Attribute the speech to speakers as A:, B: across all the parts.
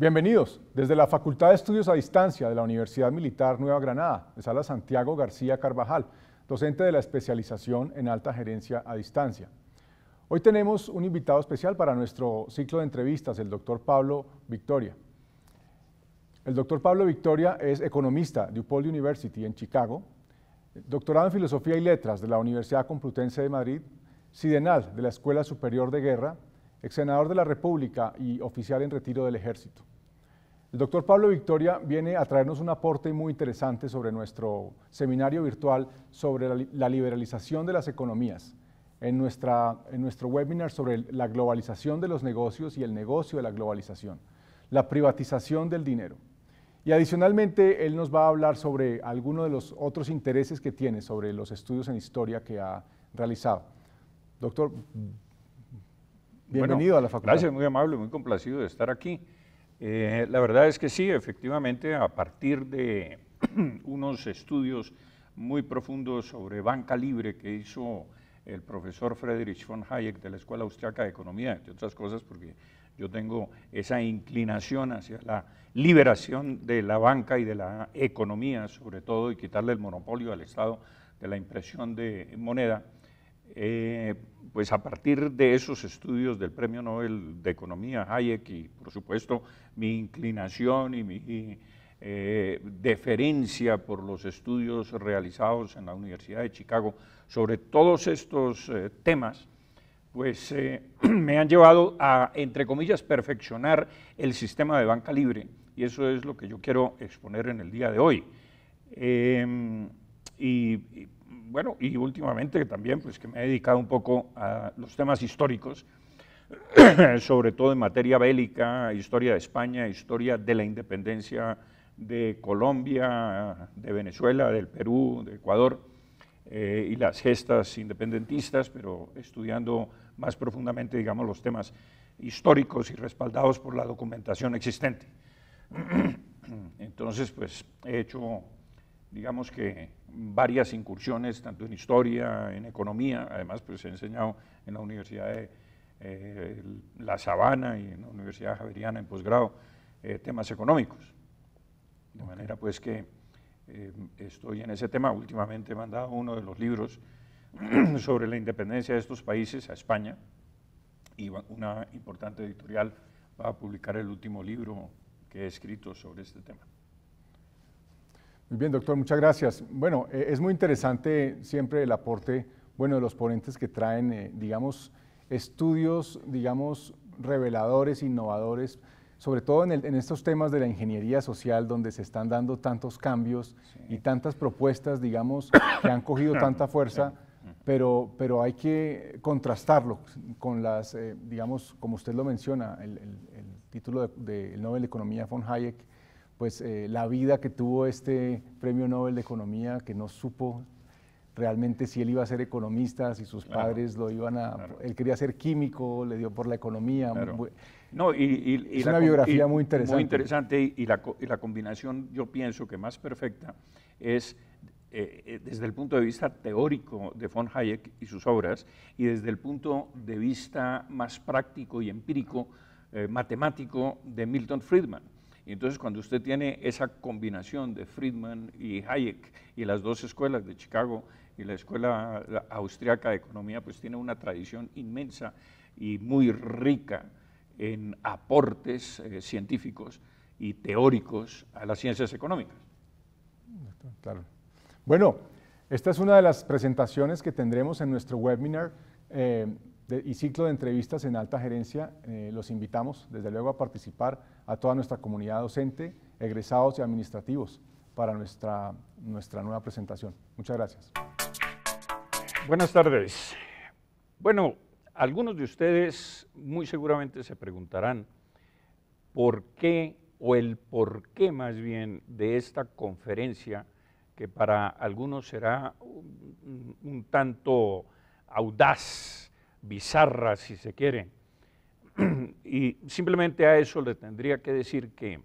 A: Bienvenidos desde la Facultad de Estudios a Distancia de la Universidad Militar Nueva Granada, de Sala Santiago García Carvajal, docente de la especialización en alta gerencia a distancia. Hoy tenemos un invitado especial para nuestro ciclo de entrevistas, el doctor Pablo Victoria. El doctor Pablo Victoria es economista de UPOL University en Chicago, doctorado en Filosofía y Letras de la Universidad Complutense de Madrid, sidenal de la Escuela Superior de Guerra, ex senador de la República y oficial en retiro del Ejército. El doctor Pablo Victoria viene a traernos un aporte muy interesante sobre nuestro seminario virtual sobre la liberalización de las economías. En, nuestro webinar sobre la globalización de los negocios y el negocio de la globalización, la privatización del dinero. Y adicionalmente, él nos va a hablar sobre algunos de los otros intereses que tiene sobre los estudios en historia que ha realizado. Doctor, bienvenido a la facultad. Gracias,
B: muy amable, muy complacido de estar aquí. Eh, la verdad es que sí, efectivamente, a partir de unos estudios muy profundos sobre banca libre que hizo el profesor Friedrich von Hayek de la Escuela Austriaca de Economía, entre otras cosas porque yo tengo esa inclinación hacia la liberación de la banca y de la economía, sobre todo, y quitarle el monopolio al Estado de la impresión de moneda. Eh, pues a partir de esos estudios del Premio Nobel de Economía Hayek y por supuesto mi inclinación y mi eh, deferencia por los estudios realizados en la Universidad de Chicago sobre todos estos eh, temas, pues me han llevado a, entre comillas, perfeccionar el sistema de banca libre y eso es lo que yo quiero exponer en el día de hoy. Em, bueno, y últimamente también, pues que me he dedicado un poco a los temas históricos, sobre todo en materia bélica, historia de España, historia de la independencia de Colombia, de Venezuela, del Perú, de Ecuador, eh, y las gestas independentistas, pero estudiando más profundamente, digamos, los temas históricos y respaldados por la documentación existente. Entonces, pues he hecho, digamos que varias incursiones, tanto en historia, en economía, además pues he enseñado en la Universidad de eh, La Sabana y en la Universidad Javeriana en posgrado eh, temas económicos. De manera pues que eh, estoy en ese tema. Últimamente he mandado uno de los libros sobre la independencia de estos países a España y una importante editorial va a publicar el último libro que he escrito sobre este tema.
A: Muy bien, doctor, muchas gracias. Bueno, eh, es muy interesante siempre el aporte, bueno, de los ponentes que traen, eh, digamos, estudios, digamos, reveladores, innovadores, sobre todo en, estos temas de la ingeniería social, donde se están dando tantos cambios y tantas propuestas, digamos, que han cogido tanta fuerza, pero, hay que contrastarlo con las, eh, digamos, como usted lo menciona, el, título del Nobel de Economía von Hayek, pues eh, la vida que tuvo este premio Nobel de Economía, que no supo realmente si él iba a ser economista, si sus padres lo iban a... Él quería ser químico, le dio por la economía.
B: no, y, es una biografía muy interesante. Muy interesante y, la, combinación, yo pienso que más perfecta, es eh, eh, desde el punto de vista teórico de von Hayek y sus obras, y desde el punto de vista más práctico y empírico, matemático de Milton Friedman. Y entonces cuando usted tiene esa combinación de Friedman y Hayek y las dos escuelas de Chicago y la escuela austriaca de economía, pues tiene una tradición inmensa y muy rica en aportes eh, científicos y teóricos a las ciencias económicas.
A: Claro. Bueno, esta es una de las presentaciones que tendremos en nuestro webinar. Eh, y ciclo de entrevistas en alta gerencia, eh, los invitamos desde luego a participar a toda nuestra comunidad docente, egresados y administrativos para nuestra, nuestra nueva presentación. Muchas gracias.
B: Buenas tardes. Bueno, algunos de ustedes muy seguramente se preguntarán por qué o el por qué más bien de esta conferencia que para algunos será un tanto audaz, bizarra, si se quiere. y simplemente a eso le tendría que decir que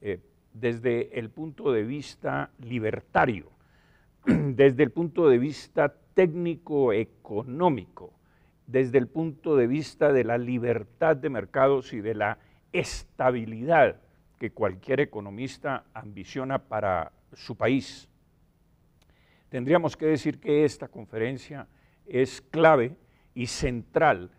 B: eh, desde el punto de vista libertario, desde el punto de vista técnico-económico, desde el punto de vista de la libertad de mercados y de la estabilidad que cualquier economista ambiciona para su país. Tendríamos que decir que esta conferencia es clave y central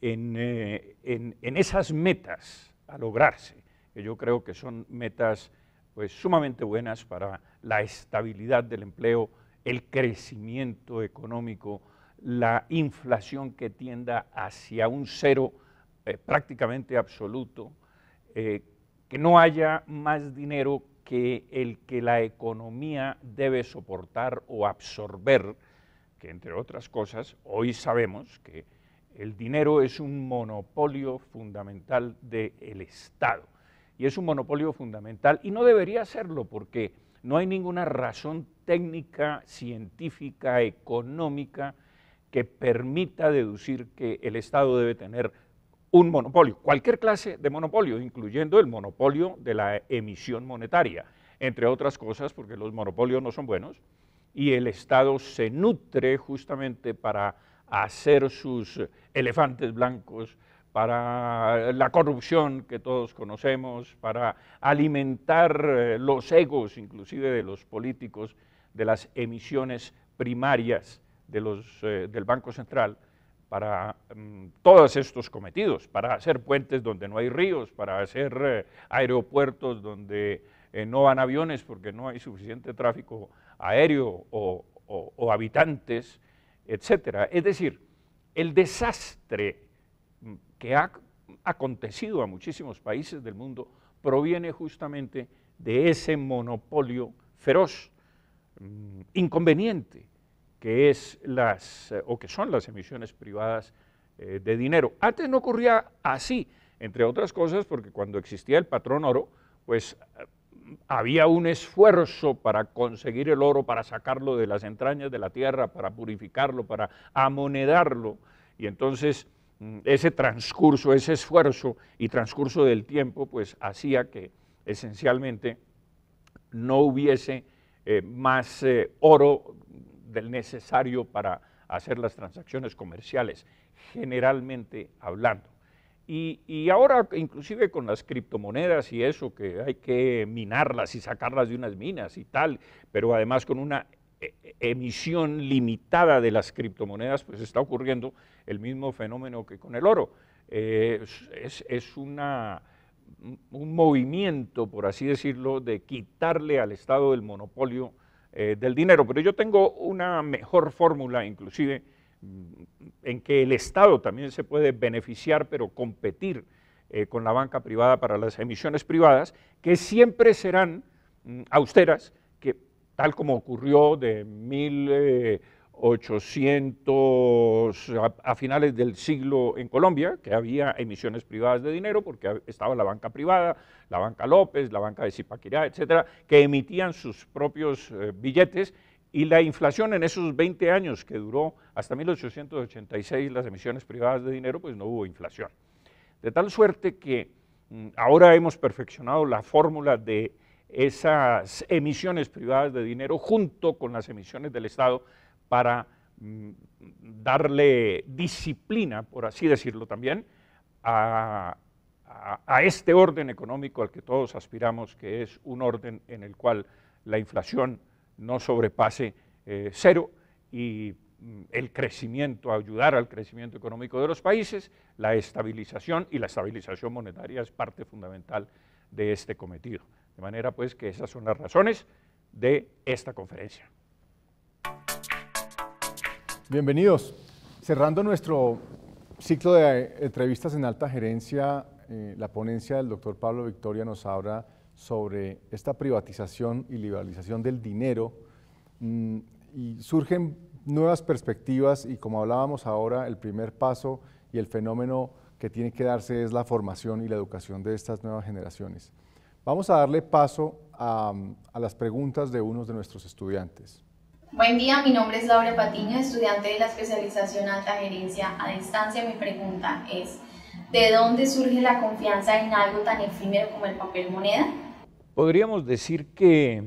B: eh, en, esas metas a lograrse, que yo creo que son metas pues, sumamente buenas para la estabilidad del empleo, el crecimiento económico, la inflación que tienda hacia un cero eh, prácticamente absoluto, eh, que no haya más dinero que el que la economía debe soportar o absorber que, entre otras cosas, hoy sabemos que el dinero es un monopolio fundamental del Estado. Y es un monopolio fundamental y no debería serlo porque no hay ninguna razón técnica, científica, económica que permita deducir que el Estado debe tener un monopolio, cualquier clase de monopolio, incluyendo el monopolio de la emisión monetaria, entre otras cosas porque los monopolios no son buenos, y el Estado se nutre justamente para hacer sus elefantes blancos, para la corrupción que todos conocemos, para alimentar eh, los egos inclusive de los políticos, de las emisiones primarias eh, del Banco Central, para mm, todos estos cometidos, para hacer puentes donde no hay ríos, para hacer eh, aeropuertos donde no van aviones porque no hay suficiente tráfico aéreo o, habitantes, etc. Es decir, el desastre que ha acontecido a muchísimos países del mundo proviene justamente de ese monopolio feroz, mm, inconveniente, que, es las, eh, o que son las emisiones privadas eh, de dinero. Antes no ocurría así, entre otras cosas porque cuando existía el patrón oro, pues eh, había un esfuerzo para conseguir el oro, para sacarlo de las entrañas de la tierra, para purificarlo, para amonedarlo. Y entonces mm, ese transcurso, ese esfuerzo y transcurso del tiempo, pues hacía que esencialmente no hubiese eh, más eh, oro del necesario para hacer las transacciones comerciales, generalmente hablando. Y, ahora, inclusive con las criptomonedas y eso, que hay que minarlas y sacarlas de unas minas y tal, pero además con una e, e, emisión limitada de las criptomonedas, pues está ocurriendo el mismo fenómeno que con el oro. Eh, es, un movimiento, por así decirlo, de quitarle al Estado el monopolio eh, del dinero. Pero yo tengo una mejor fórmula, inclusive, Mm, en que el Estado también se puede beneficiar, pero competir eh, con la banca privada para las emisiones privadas, que siempre serán mm, austeras, que tal como ocurrió de 1800 eh, a, finales del siglo en Colombia, que había emisiones privadas de dinero porque estaba la banca privada, la banca López, la banca de Zipaquirá, etcétera, que emitían sus propios eh, billetes y la inflación en esos 20 años que duró hasta 1886 las emisiones privadas de dinero, pues no hubo inflación. De tal suerte que mm, ahora hemos perfeccionado la fórmula de esas emisiones privadas de dinero junto con las emisiones del Estado para mm, darle disciplina, por así decirlo también, a, este orden económico al que todos aspiramos, que es un orden en el cual la inflación no sobrepase eh, cero y mm, el crecimiento, ayudar al crecimiento económico de los países, la estabilización y la estabilización monetaria es parte fundamental de este cometido. De manera pues que esas son las razones de esta conferencia.
A: Bienvenidos. Cerrando nuestro ciclo de entrevistas en alta gerencia, eh, la ponencia del doctor Pablo Victoria nos habla sobre esta privatización y liberalización del dinero mm, y surgen nuevas perspectivas y como hablábamos ahora, el primer paso y el fenómeno que tiene que darse es la formación y la educación de estas nuevas generaciones. Vamos a darle paso a, a las preguntas de unos de nuestros estudiantes.
B: Buen día, mi nombre es Laura Patiño, estudiante de la especialización Alta Gerencia a Distancia. Mi pregunta es, ¿de dónde surge la confianza en algo tan efímero como el papel moneda? Podríamos decir que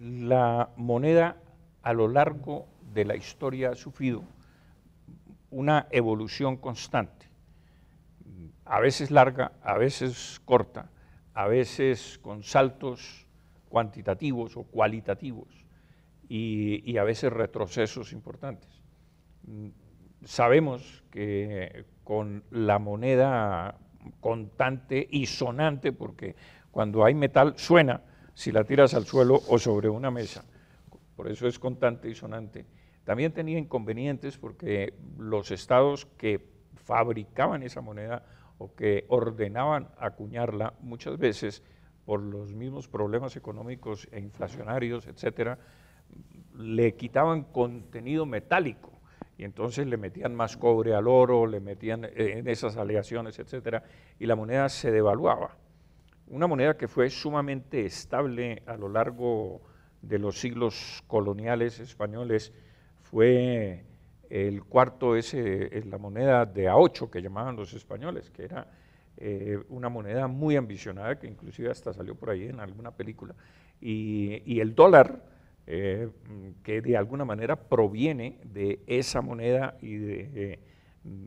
B: la moneda a lo largo de la historia ha sufrido una evolución constante, a veces larga, a veces corta, a veces con saltos cuantitativos o cualitativos y, a veces retrocesos importantes. Sabemos que con la moneda constante y sonante, porque cuando hay metal suena si la tiras al suelo o sobre una mesa. Por eso es contante y sonante. También tenía inconvenientes porque los estados que fabricaban esa moneda o que ordenaban acuñarla muchas veces por los mismos problemas económicos e inflacionarios, etcétera, le quitaban contenido metálico y entonces le metían más cobre al oro, le metían eh, en esas aleaciones, etcétera, y la moneda se devaluaba una moneda que fue sumamente estable a lo largo de los siglos coloniales españoles, fue el cuarto es eh, la moneda de A8 que llamaban los españoles, que era eh, una moneda muy ambicionada, que inclusive hasta salió por ahí en alguna película, y, el dólar, eh, mm, que de alguna manera proviene de esa moneda y de, mm,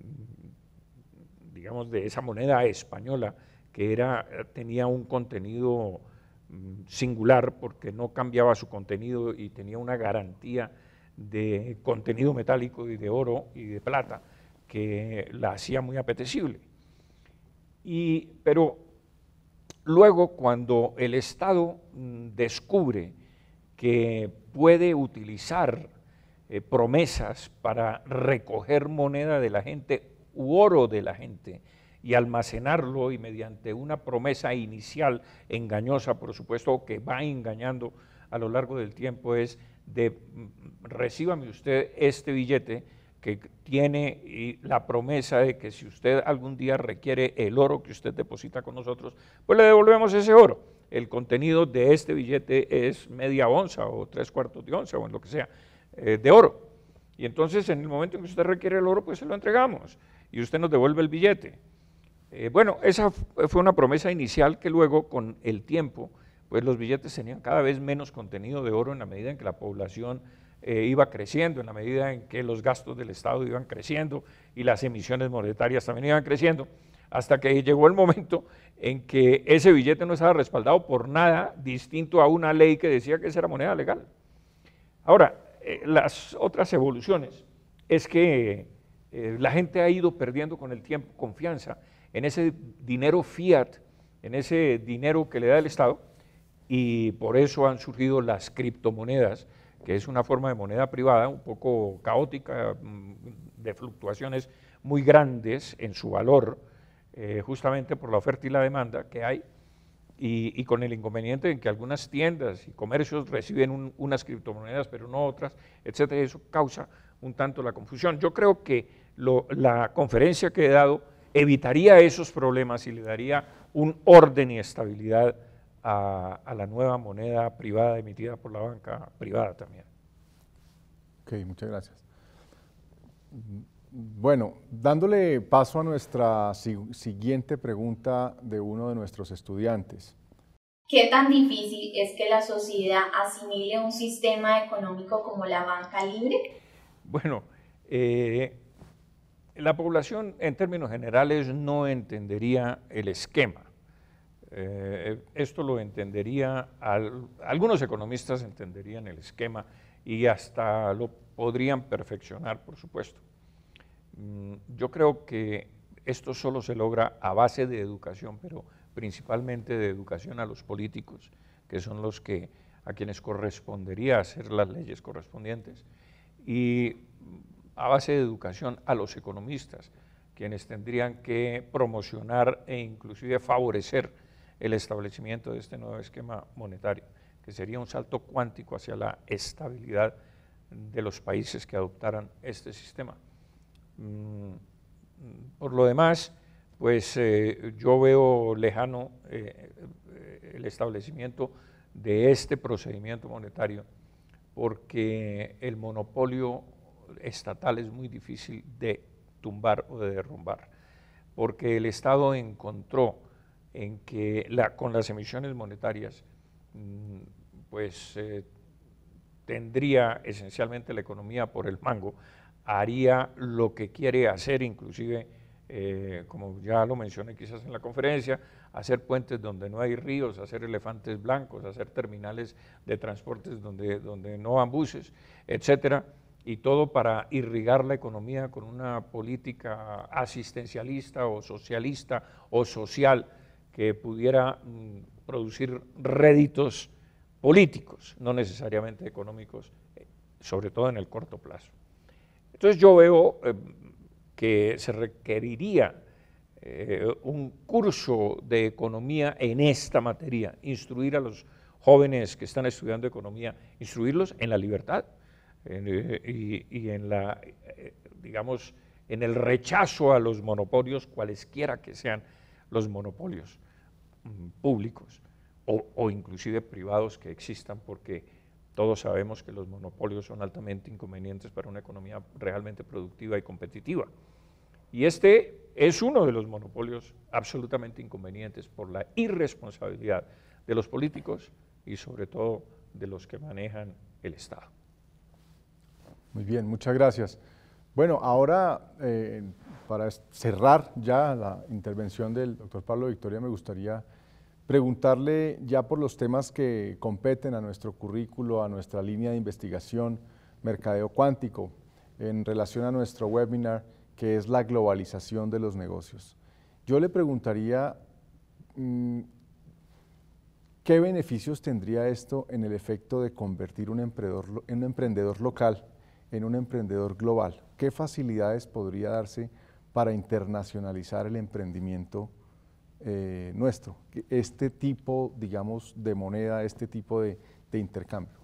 B: digamos, de esa moneda española, que era, tenía un contenido mm, singular porque no cambiaba su contenido y tenía una garantía de contenido metálico y de oro y de plata que la hacía muy apetecible. pero luego cuando el Estado mm, descubre que puede utilizar eh, promesas para recoger moneda de la gente u oro de la gente, y almacenarlo y mediante una promesa inicial engañosa, por supuesto, que va engañando a lo largo del tiempo, es de mm, recíbame usted este billete que tiene la promesa de que si usted algún día requiere el oro que usted deposita con nosotros, pues le devolvemos ese oro. El contenido de este billete es media onza o tres cuartos de onza o en lo que sea eh, de oro. Y entonces en el momento en que usted requiere el oro, pues se lo entregamos y usted nos devuelve el billete. Eh, bueno, esa fue una promesa inicial que luego con el tiempo, pues los billetes tenían cada vez menos contenido de oro en la medida en que la población eh, iba creciendo, en la medida en que los gastos del Estado iban creciendo y las emisiones monetarias también iban creciendo, hasta que llegó el momento en que ese billete no estaba respaldado por nada distinto a una ley que decía que esa era moneda legal. Ahora, eh, las otras evoluciones es que la gente ha ido perdiendo con el tiempo confianza en ese dinero fiat, en ese dinero que le da el Estado, y por eso han surgido las criptomonedas, que es una forma de moneda privada un poco caótica, mm, de fluctuaciones muy grandes en su valor, eh, justamente por la oferta y la demanda que hay, y, con el inconveniente de que algunas tiendas y comercios reciben unas criptomonedas pero no otras, etcétera, eso causa un tanto la confusión. Yo creo que la conferencia que he dado evitaría esos problemas y le daría un orden y estabilidad a, la nueva moneda privada emitida por la banca privada también. Ok,
A: muchas gracias. Bueno, dándole paso a nuestra siguiente pregunta de uno de nuestros estudiantes.
B: ¿Qué tan difícil es que la sociedad asimile un sistema económico como la banca libre? Bueno, eh, la población en términos generales no entendería el esquema. Eh, esto lo entendería, algunos economistas entenderían el esquema y hasta lo podrían perfeccionar, por supuesto. Mm, yo creo que esto solo se logra a base de educación, pero principalmente de educación a los políticos, que son los que a quienes correspondería hacer las leyes correspondientes. Y a base de educación a los economistas, quienes tendrían que promocionar e inclusive favorecer el establecimiento de este nuevo esquema monetario, que sería un salto cuántico hacia la estabilidad de los países que adoptaran este sistema. Mm, por lo demás, pues eh, yo veo lejano eh, eh, el establecimiento de este procedimiento monetario, porque el monopolio estatal es muy difícil de tumbar o de derrumbar, porque el Estado encontró en que con las emisiones monetarias, mm, pues eh, tendría esencialmente la economía por el mango, haría lo que quiere hacer, inclusive, eh, como ya lo mencioné quizás en la conferencia, hacer puentes donde no hay ríos, hacer elefantes blancos, hacer terminales de transportes donde, donde no van buses, etcétera y todo para irrigar la economía con una política asistencialista o socialista o social que pudiera mm, producir réditos políticos, no necesariamente económicos, eh, sobre todo en el corto plazo. Entonces yo veo em, que se requeriría eh, un curso de economía en esta materia, instruir a los jóvenes que están estudiando economía, instruirlos en la libertad, eh, y, en la, eh, digamos, en el rechazo a los monopolios, cualesquiera que sean los monopolios mm, públicos o, o inclusive privados que existan, porque todos sabemos que los monopolios son altamente inconvenientes para una economía realmente productiva y competitiva. Y este es uno de los monopolios absolutamente inconvenientes por la irresponsabilidad de los políticos y sobre todo de los que manejan el Estado.
A: Muy bien, muchas gracias. Bueno, ahora eh, para cerrar ya la intervención del doctor Pablo Victoria, me gustaría preguntarle ya por los temas que competen a nuestro currículo, a nuestra línea de investigación, mercadeo cuántico, en relación a nuestro webinar, que es la globalización de los negocios. Yo le preguntaría, mm, ¿qué beneficios tendría esto en el efecto de convertir un emprendedor, un emprendedor local en un emprendedor global? ¿Qué facilidades podría darse para internacionalizar el emprendimiento eh, nuestro? Este tipo, digamos, de moneda, este tipo de, intercambio.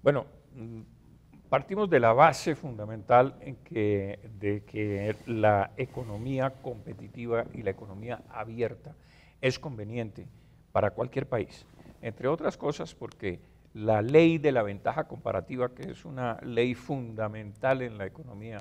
B: Bueno, mm, partimos de la base fundamental en de que la economía competitiva y la economía abierta es conveniente para cualquier país, entre otras cosas porque la ley de la ventaja comparativa, que es una ley fundamental en la economía,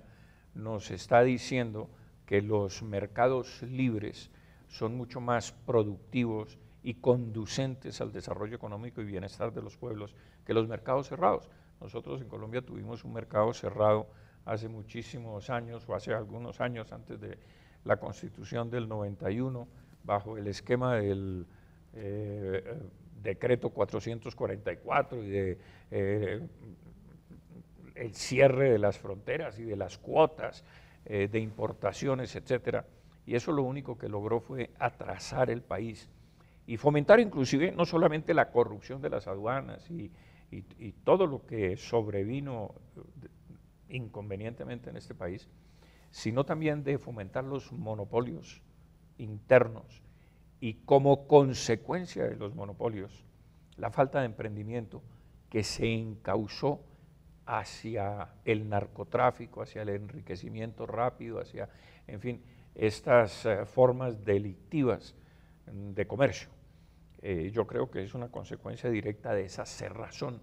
B: nos está diciendo que los mercados libres son mucho más productivos y conducentes al desarrollo económico y bienestar de los pueblos que los mercados cerrados. Nosotros en Colombia tuvimos un mercado cerrado hace muchísimos años o hace algunos años antes de la constitución del 91 bajo el esquema del eh, decreto 444 y de eh, el cierre de las fronteras y de las cuotas eh, de importaciones, etcétera. Y eso lo único que logró fue atrasar el país y fomentar inclusive no solamente la corrupción de las aduanas y todo lo que sobrevino eh, inconvenientemente en este país, sino también de fomentar los monopolios internos y como consecuencia de los monopolios, la falta de emprendimiento que se encauzó hacia el narcotráfico, hacia el enriquecimiento rápido, hacia, en fin, estas eh, formas delictivas mm, de comercio. Eh, yo creo que es una consecuencia directa de esa cerrazón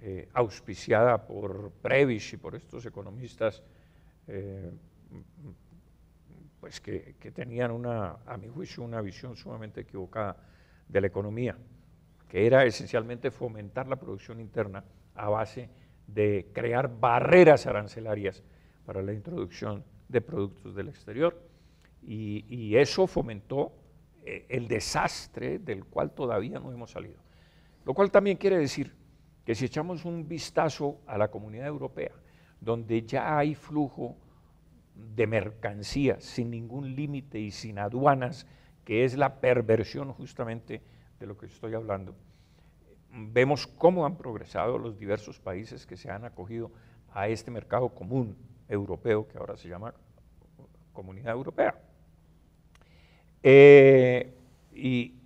B: eh, auspiciada por Previs y por estos economistas pues que, tenían una, a mi juicio, una visión sumamente equivocada de la economía, que era esencialmente fomentar la producción interna a base de crear barreras arancelarias para la introducción de productos del exterior. Y, eso fomentó eh, el desastre del cual todavía no hemos salido. Lo cual también quiere decir que si echamos un vistazo a la comunidad europea, donde ya hay flujo de mercancía sin ningún límite y sin aduanas, que es la perversión justamente de lo que estoy hablando. Vemos cómo han progresado los diversos países que se han acogido a este mercado común europeo, que ahora se llama Comunidad Europea. Eh, y,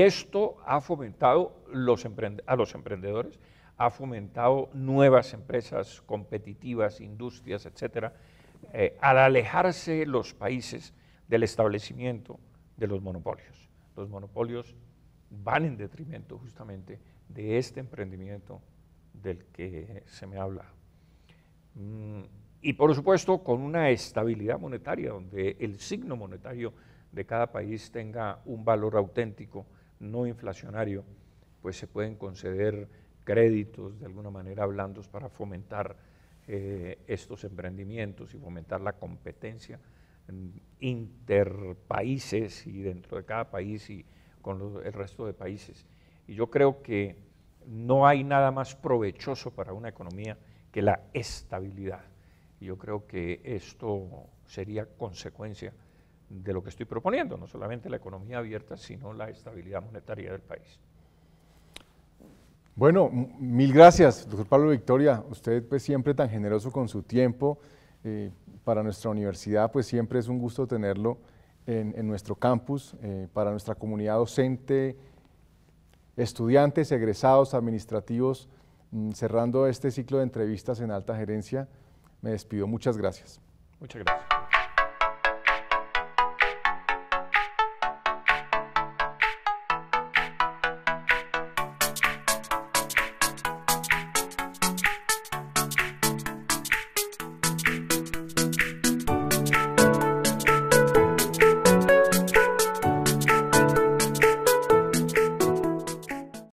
B: esto ha fomentado los a los emprendedores, ha fomentado nuevas empresas competitivas, industrias, etcétera, eh, al alejarse los países del establecimiento de los monopolios. Los monopolios van en detrimento justamente de este emprendimiento del que se me habla. Mm, y por supuesto con una estabilidad monetaria, donde el signo monetario de cada país tenga un valor auténtico, no inflacionario, pues se pueden conceder créditos de alguna manera blandos para fomentar eh, estos emprendimientos y fomentar la competencia mm, interpaíses y dentro de cada país y con el resto de países. Y yo creo que no hay nada más provechoso para una economía que la estabilidad. Y yo creo que esto sería consecuencia de lo que estoy proponiendo, no solamente la economía abierta, sino la estabilidad monetaria del país.
A: Bueno, mil gracias, doctor Pablo Victoria. Usted pues siempre tan generoso con su tiempo. Eh, para nuestra universidad pues siempre es un gusto tenerlo en, nuestro campus, eh, para nuestra comunidad docente, estudiantes, egresados, administrativos. Mm, cerrando este ciclo de entrevistas en alta gerencia, me despido. Muchas gracias.
B: Muchas gracias.